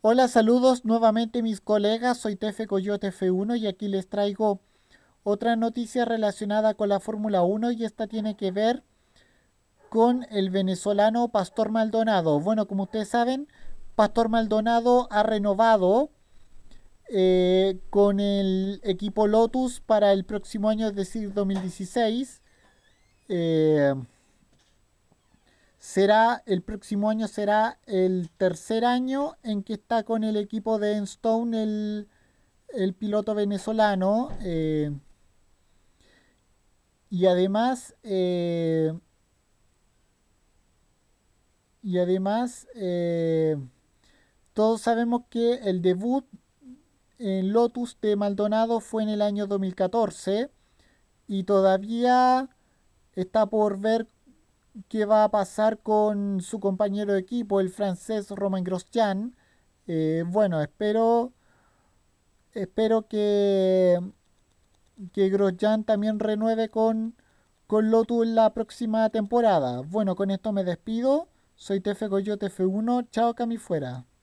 Hola, saludos nuevamente mis colegas, soy Tefe Coyote F1 y aquí les traigo otra noticia relacionada con la Fórmula 1 y esta tiene que ver con el venezolano Pastor Maldonado. Bueno, como ustedes saben, Pastor Maldonado ha renovado eh, con el equipo Lotus para el próximo año, es decir, 2016. Eh, será el próximo año será el tercer año en que está con el equipo de Enstone el, el piloto venezolano eh, y además eh, y además eh, todos sabemos que el debut en Lotus de Maldonado fue en el año 2014 y todavía está por ver qué va a pasar con su compañero de equipo, el francés Romain Grosjean. Eh, bueno, espero, espero que, que Grosjean también renueve con, con Lotus la próxima temporada. Bueno, con esto me despido. Soy TF Coyote F1. Chao, Cami Fuera.